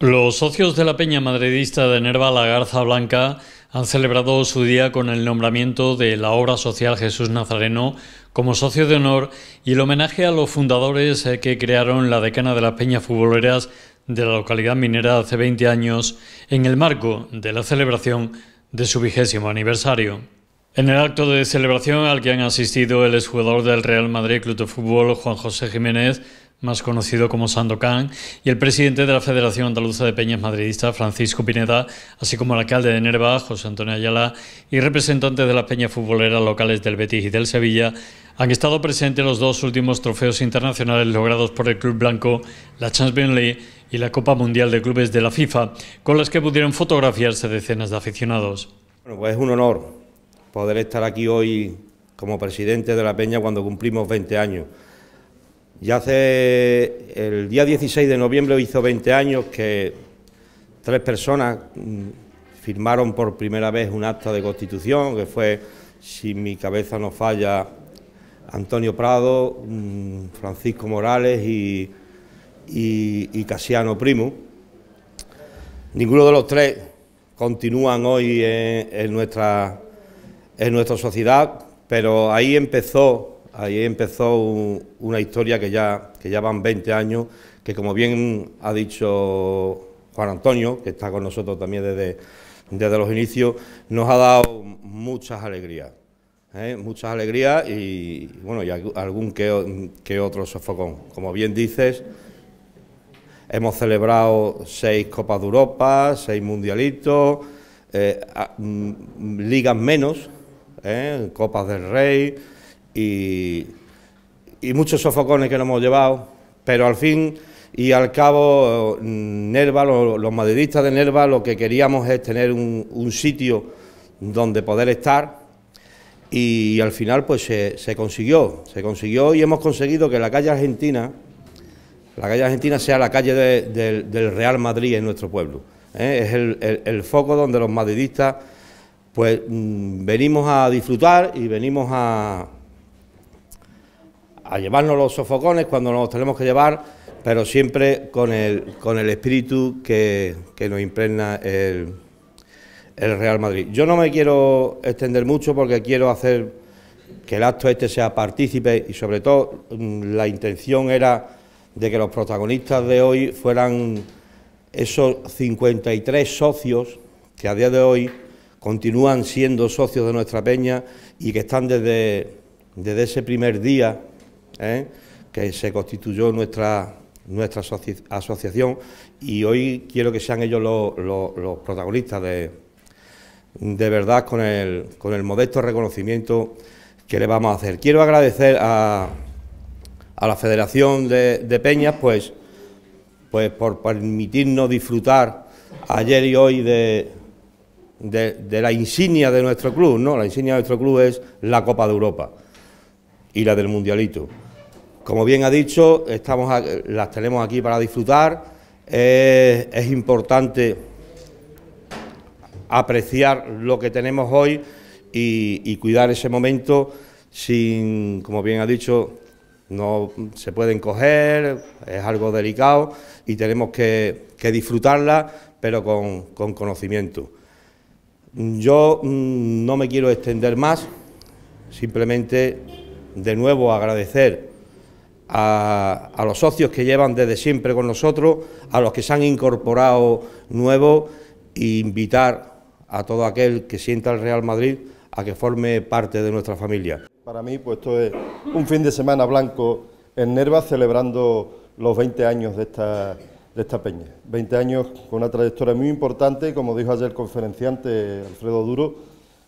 Los socios de la Peña Madridista de Nerva La Garza Blanca han celebrado su día con el nombramiento de la obra social Jesús Nazareno como socio de honor y el homenaje a los fundadores eh, que crearon la decana de las peñas futboleras de la localidad minera hace 20 años en el marco de la celebración de su vigésimo aniversario. En el acto de celebración al que han asistido el exjugador del Real Madrid Club de Fútbol Juan José Jiménez, más conocido como Sandokan y el presidente de la Federación Andaluza de Peñas Madridistas, Francisco Pineda, así como el alcalde de Nerva, José Antonio Ayala, y representantes de las peñas futboleras locales del Betis y del Sevilla, han estado presentes los dos últimos trofeos internacionales logrados por el club blanco, la Champions League y la Copa Mundial de Clubes de la FIFA, con las que pudieron fotografiarse decenas de aficionados. Bueno, pues es un honor poder estar aquí hoy como presidente de la Peña cuando cumplimos 20 años. Ya hace el día 16 de noviembre hizo 20 años que tres personas mm, firmaron por primera vez un acta de constitución, que fue, si mi cabeza no falla, Antonio Prado, mm, Francisco Morales y, Casiano Primo. Ninguno de los tres continúan hoy en nuestra sociedad, pero ahí empezó Ahí empezó una historia que ya, que van 20 años, que como bien ha dicho Juan Antonio, que está con nosotros también desde, desde los inicios, nos ha dado muchas alegrías. ¿eh? Muchas alegrías y, bueno, y algún que, otro sofocón. Como bien dices, hemos celebrado seis Copas de Europa, seis Mundialitos, eh, mm, ligas menos, ¿eh? Copas del Rey y, muchos sofocones que nos hemos llevado, pero al fin y al cabo mm, Nerva, los, madridistas de Nerva, lo que queríamos es tener un, sitio donde poder estar y, al final pues se, consiguió, se consiguió y hemos conseguido que la calle argentina, la calle argentina sea la calle del Real Madrid en nuestro pueblo. ¿eh? Es el, foco donde los madridistas pues mm, venimos a disfrutar y venimos a, a llevarnos los sofocones cuando nos tenemos que llevar, pero siempre con el, con el espíritu que, que nos impregna el, Real Madrid. Yo no me quiero extender mucho porque quiero hacer que el acto este sea partícipe y sobre todo mm, la intención era de que los protagonistas de hoy fueran esos 53 socios que a día de hoy continúan siendo socios de nuestra peña y que están desde, desde ese primer día ¿eh? que se constituyó nuestra, asociación y hoy quiero que sean ellos los, protagonistas de, verdad con el, con el modesto reconocimiento que le vamos a hacer. Quiero agradecer a, la Federación de, Peñas pues, pues, por permitirnos disfrutar ayer y hoy de, de, la insignia de nuestro club, ¿no? La insignia de nuestro club es la Copa de Europa y la del Mundialito. Como bien ha dicho, las tenemos aquí para disfrutar. es importante apreciar lo que tenemos hoy y, cuidar ese momento sin, como bien ha dicho, no se pueden coger, es algo delicado y tenemos que, disfrutarla, pero con, conocimiento. Yo mm, no me quiero extender más, simplemente de nuevo agradecer a, los socios que llevan desde siempre con nosotros, a los que se han incorporado nuevos, e invitar a todo aquel que sienta el Real Madrid a que forme parte de nuestra familia. Para mí, pues esto es un fin de semana blanco en Nerva celebrando los 20 años de esta, de esta peña. 20 años con una trayectoria muy importante, como dijo ayer el conferenciante Alfredo Duro,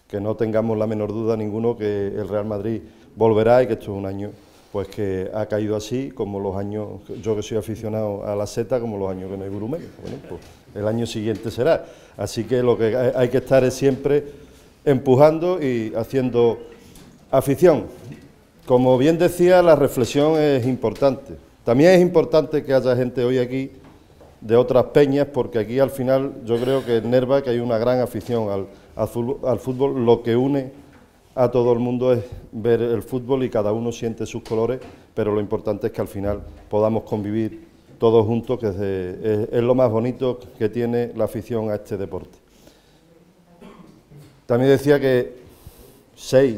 que no tengamos la menor duda ninguno que el Real Madrid volverá y que esto es un año pues que ha caído así, como los años, yo que soy aficionado a la seta, como los años que no hay grumete, bueno, pues el año siguiente será. Así que lo que hay que estar es siempre empujando y haciendo afición. Como bien decía, la reflexión es importante. También es importante que haya gente hoy aquí de otras peñas, porque aquí al final yo creo que en Nerva que hay una gran afición al, al fútbol, lo que une a todo el mundo es ver el fútbol y cada uno siente sus colores, pero lo importante es que al final podamos convivir todos juntos, que es, lo más bonito que tiene la afición a este deporte. También decía que seis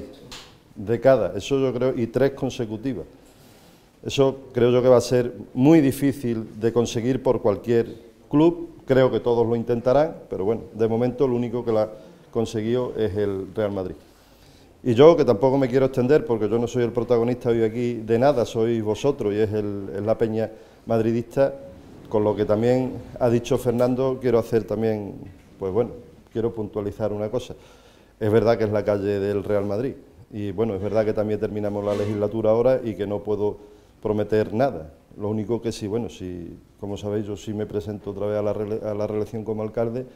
de cada, eso yo creo, y tres consecutivas. Eso creo yo que va a ser muy difícil de conseguir por cualquier club. Creo que todos lo intentarán, pero bueno, de momento lo único que la consiguió es el Real Madrid. Y yo, que tampoco me quiero extender, porque yo no soy el protagonista hoy aquí de nada, sois vosotros y es, la peña madridista, con lo que también ha dicho Fernando, quiero hacer también, pues bueno, quiero puntualizar una cosa. Es verdad que es la calle del Real Madrid y bueno, es verdad que también terminamos la legislatura ahora y que no puedo prometer nada. Lo único que sí, bueno, si, como sabéis, yo sí me presento otra vez a la, a la reelección como alcalde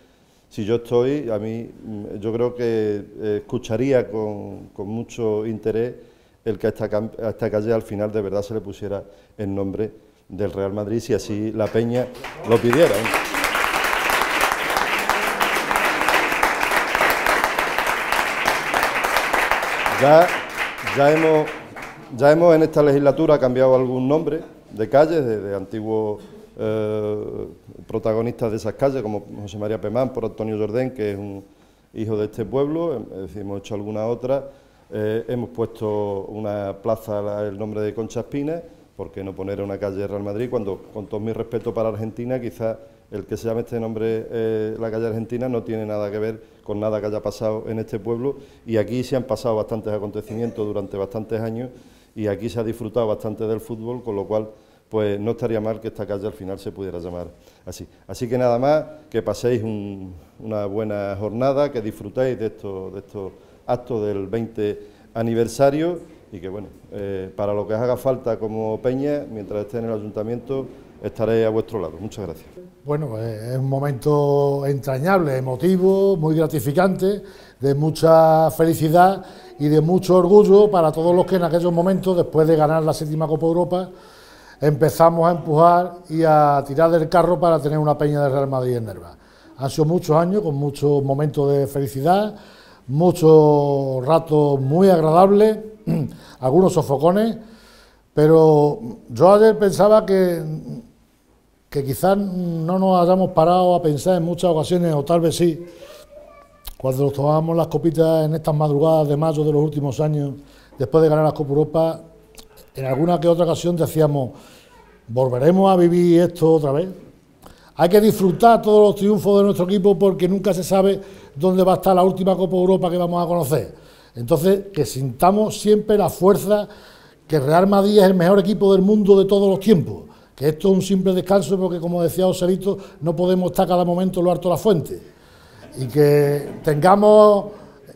si yo estoy, a mí mm, yo creo que eh, escucharía con, mucho interés el que a esta, calle al final de verdad se le pusiera el nombre del Real Madrid, si así la Peña lo pidiera. ¿eh? Ya, ya, hemos, en esta legislatura cambiado algún nombre de calles, de, de antiguos eh, protagonistas de esas calles, como José María Pemán por Antonio Jordén, que es un hijo de este pueblo, hemos hecho alguna otra. Eh, hemos puesto una plaza, el nombre de Concha Espina, ¿por qué no poner una calle de Real Madrid? Cuando, con todo mi respeto para Argentina, quizás el que se llame este nombre eh, la calle Argentina no tiene nada que ver con nada que haya pasado en este pueblo y aquí se han pasado bastantes acontecimientos durante bastantes años y aquí se ha disfrutado bastante del fútbol, con lo cual pues no estaría mal que esta calle al final se pudiera llamar así. Así que nada más, que paséis una buena jornada, que disfrutéis de, de estos actos del 20 aniversario y que bueno, eh, para lo que os haga falta como Peña, mientras esté en el ayuntamiento, estaré a vuestro lado. Muchas gracias. Bueno, eh, es un momento entrañable, emotivo, muy gratificante, de mucha felicidad y de mucho orgullo para todos los que en aquellos momentos, después de ganar la séptima Copa Europa, empezamos a empujar y a tirar del carro para tener una peña de Real Madrid en Nerva. Han sido muchos años con muchos momentos de felicidad, muchos ratos muy agradables, algunos sofocones, pero yo ayer pensaba que, que quizás no nos hayamos parado a pensar en muchas ocasiones, o tal vez sí, cuando nos tomábamos las copitas en estas madrugadas de mayo de los últimos años, después de ganar la Copa Europa, en alguna que otra ocasión decíamos, volveremos a vivir esto otra vez. Hay que disfrutar todos los triunfos de nuestro equipo porque nunca se sabe dónde va a estar la última Copa Europa que vamos a conocer. Entonces, que sintamos siempre la fuerza que Real Madrid es el mejor equipo del mundo de todos los tiempos. Que esto es un simple descanso porque, como decía Oserito, no podemos estar cada momento lo harto la fuente. Y que tengamos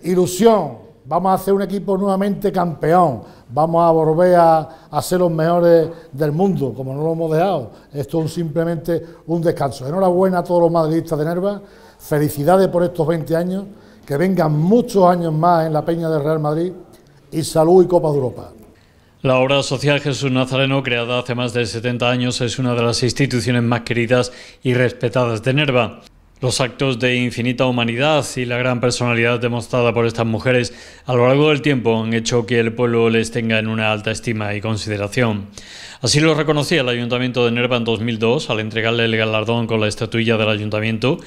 ilusión. Vamos a hacer un equipo nuevamente campeón vamos a volver a, ser los mejores del mundo, como no lo hemos dejado. Esto es simplemente un descanso. Enhorabuena a todos los madridistas de Nerva, felicidades por estos 20 años, que vengan muchos años más en la Peña del Real Madrid y salud y Copa de Europa. La obra social Jesús Nazareno, creada hace más de 70 años, es una de las instituciones más queridas y respetadas de Nerva. Los actos de infinita humanidad y la gran personalidad demostrada por estas mujeres a lo largo del tiempo han hecho que el pueblo les tenga en una alta estima y consideración. Así lo reconocía el Ayuntamiento de Nerva en 2002 al entregarle el galardón con la estatuilla del Ayuntamiento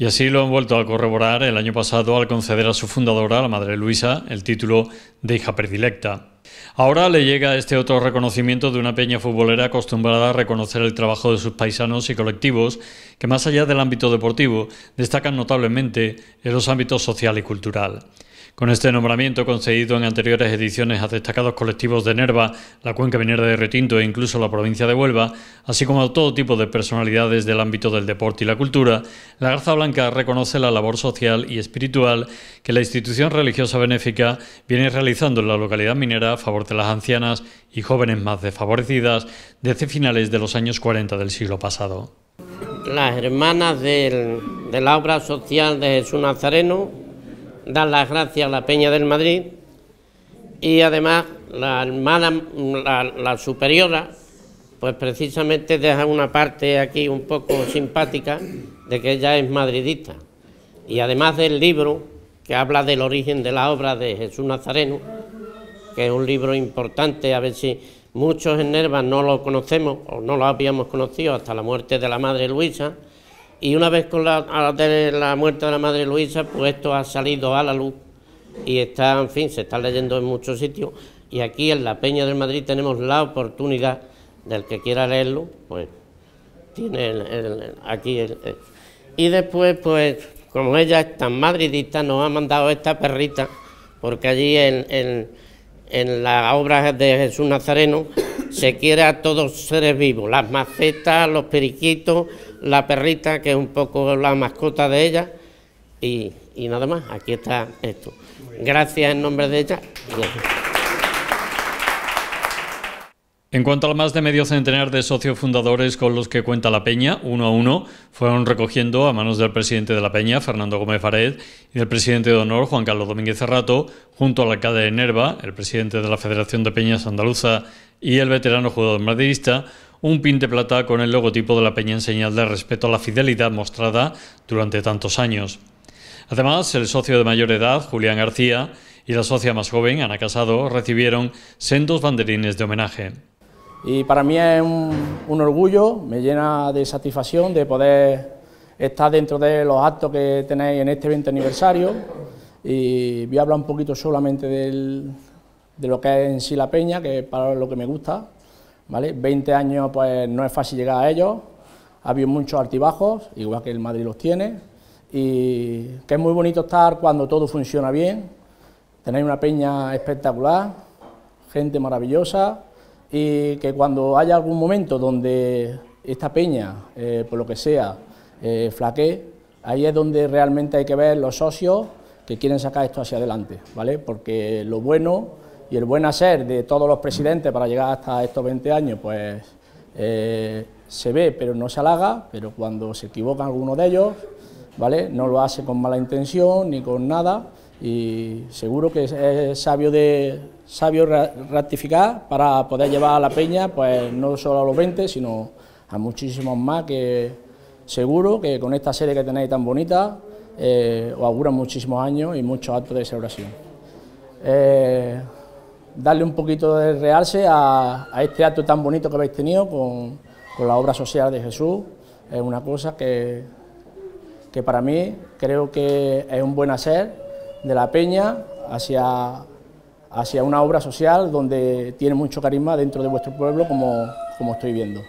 y así lo han vuelto a corroborar el año pasado al conceder a su fundadora, la Madre Luisa, el título de hija predilecta. Ahora le llega este otro reconocimiento de una peña futbolera acostumbrada a reconocer el trabajo de sus paisanos y colectivos que más allá del ámbito deportivo destacan notablemente en los ámbitos social y cultural. Con este nombramiento concedido en anteriores ediciones a destacados colectivos de Nerva, la cuenca minera de Retinto e incluso la provincia de Huelva, así como a todo tipo de personalidades del ámbito del deporte y la cultura, la Garza Blanca reconoce la labor social y espiritual que la institución religiosa benéfica viene realizando en la localidad minera a favor de las ancianas y jóvenes más desfavorecidas desde finales de los años 40 del siglo pasado. Las hermanas de la obra social de Jesús Nazareno dar las gracias a la Peña del Madrid y además la la, superiora, pues precisamente deja una parte aquí un poco simpática de que ella es madridista. Y además del libro que habla del origen de la obra de Jesús Nazareno, que es un libro importante, a ver si muchos en Nerva no lo conocemos o no lo habíamos conocido hasta la muerte de la madre Luisa, y una vez con la, muerte de la madre Luisa, pues esto ha salido a la luz y está, en fin, se está leyendo en muchos sitios. Y aquí en la Peña del Madrid tenemos la oportunidad del que quiera leerlo, pues tiene aquí el, Y después, pues, como ella es tan madridista, nos ha mandado esta perrita, porque allí en, en, en las obras de Jesús Nazareno se quiere a todos los seres vivos, las macetas, los periquitos, la perrita, que es un poco la mascota de ella, y, nada más, aquí está esto. Gracias en nombre de ella. En cuanto al más de medio centenar de socios fundadores con los que cuenta la Peña, uno a uno, fueron recogiendo a manos del presidente de la Peña, Fernando Gómez Fared, y del presidente de honor, Juan Carlos Domínguez Cerrato, junto al alcalde de Nerva, el presidente de la Federación de Peñas Andaluza y el veterano jugador madridista, un pin de plata con el logotipo de la Peña en señal de respeto a la fidelidad mostrada durante tantos años. Además, el socio de mayor edad, Julián García, y la socia más joven, Ana Casado, recibieron sendos banderines de homenaje. Y para mí es un, orgullo, me llena de satisfacción de poder estar dentro de los actos que tenéis en este 20 aniversario. Y voy a hablar un poquito solamente de lo que es en sí la peña, que es para lo que me gusta. ¿vale? 20 años pues no es fácil llegar a ellos, ha habido muchos altibajos, igual que el Madrid los tiene, y que es muy bonito estar cuando todo funciona bien, tenéis una peña espectacular, gente maravillosa, y que cuando haya algún momento donde esta peña, eh, por lo que sea, eh, flaquee, ahí es donde realmente hay que ver los socios que quieren sacar esto hacia adelante, ¿vale? Porque lo bueno y el buen hacer de todos los presidentes para llegar hasta estos 20 años, pues eh, se ve pero no se halaga, pero cuando se equivoca alguno de ellos, ¿vale? No lo hace con mala intención ni con nada, y seguro que es sabio, de, sabio ratificar para poder llevar a la peña, pues no solo a los 20, sino a muchísimos más que seguro que con esta serie que tenéis tan bonita eh, os auguran muchísimos años y muchos actos de celebración. Eh, darle un poquito de realce a, este acto tan bonito que habéis tenido con, la obra social de Jesús, es una cosa que, que para mí creo que es un buen hacer de la Peña hacia, hacia una obra social donde tiene mucho carisma dentro de vuestro pueblo, como, como estoy viendo.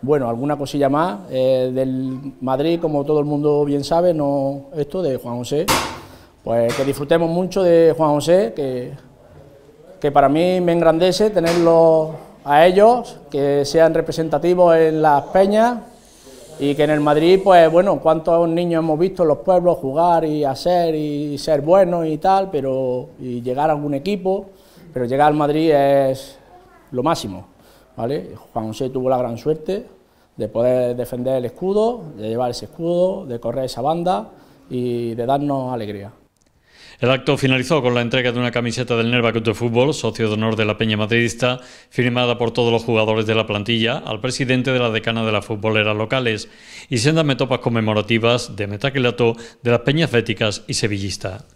Bueno, alguna cosilla más eh, del Madrid, como todo el mundo bien sabe, no esto de Juan José. Pues que disfrutemos mucho de Juan José, que, que para mí me engrandece tenerlo a ellos, que sean representativos en las peñas y que en el Madrid, pues bueno, cuántos niños hemos visto en los pueblos jugar y hacer y ser buenos y tal, pero y llegar a algún equipo, pero llegar al Madrid es lo máximo, ¿vale? Juan José tuvo la gran suerte de poder defender el escudo, de llevar ese escudo, de correr esa banda y de darnos alegría. El acto finalizó con la entrega de una camiseta del Nerva Club de Fútbol, socio de honor de la Peña Madridista, firmada por todos los jugadores de la plantilla, al presidente de la decana de las futboleras locales y sendas metopas conmemorativas de Metaclato, de las Peñas Féticas y Sevillista.